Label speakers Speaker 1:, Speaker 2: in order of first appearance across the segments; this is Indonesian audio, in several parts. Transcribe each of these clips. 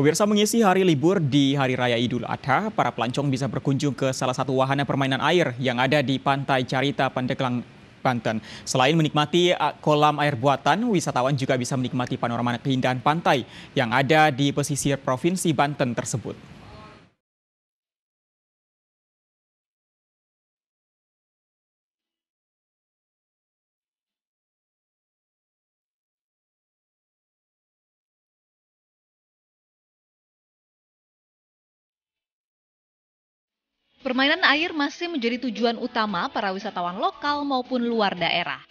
Speaker 1: Pemirsa mengisi hari libur di Hari Raya Idul Adha, para pelancong bisa berkunjung ke salah satu wahana permainan air yang ada di Pantai Carita Pandeglang, Banten. Selain menikmati uh, kolam air buatan, wisatawan juga bisa menikmati panorama keindahan pantai yang ada di pesisir Provinsi Banten tersebut.
Speaker 2: Permainan air masih menjadi tujuan utama para wisatawan lokal maupun luar daerah.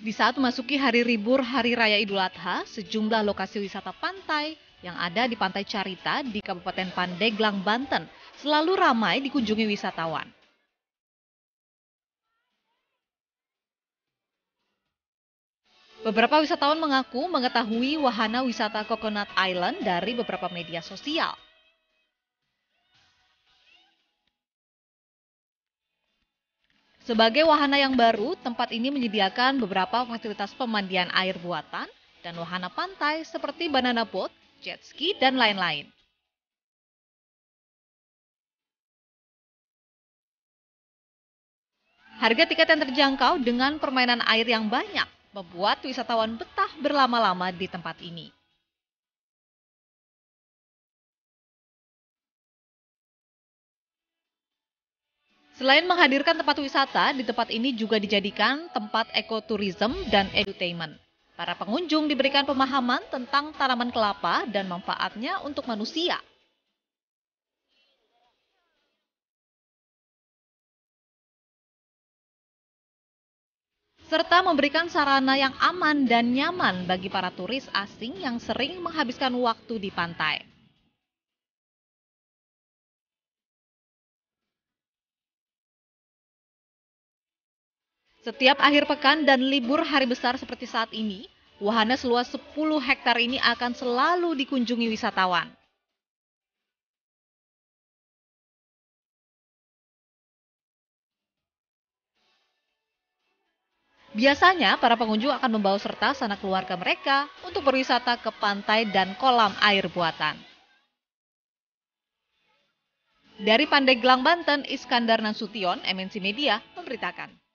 Speaker 2: Di saat memasuki hari ribur Hari Raya
Speaker 3: Idul Adha, sejumlah lokasi wisata pantai yang ada di Pantai Carita di Kabupaten Pandeglang, Banten, selalu ramai dikunjungi wisatawan. Beberapa wisatawan mengaku mengetahui wahana wisata Coconut Island dari beberapa media sosial. Sebagai wahana yang baru, tempat ini menyediakan beberapa fasilitas pemandian air buatan
Speaker 2: dan wahana pantai seperti banana boat, jet ski, dan lain-lain. Harga tiket yang terjangkau dengan permainan air yang banyak membuat wisatawan betah berlama-lama di tempat ini. Selain menghadirkan tempat wisata,
Speaker 3: di tempat ini juga dijadikan tempat ekoturism dan edutainment. Para pengunjung diberikan pemahaman tentang tanaman kelapa dan manfaatnya untuk manusia.
Speaker 2: serta memberikan sarana yang aman dan nyaman bagi para turis asing yang sering menghabiskan waktu di pantai. Setiap akhir pekan dan libur hari besar seperti saat ini, wahana seluas 10 hektar ini akan selalu dikunjungi wisatawan. Biasanya, para pengunjung akan membawa serta sanak keluarga
Speaker 3: mereka untuk berwisata ke pantai dan kolam air buatan.
Speaker 2: Dari Pandeglang, Banten, Iskandar Nasution, MNC Media, memberitakan.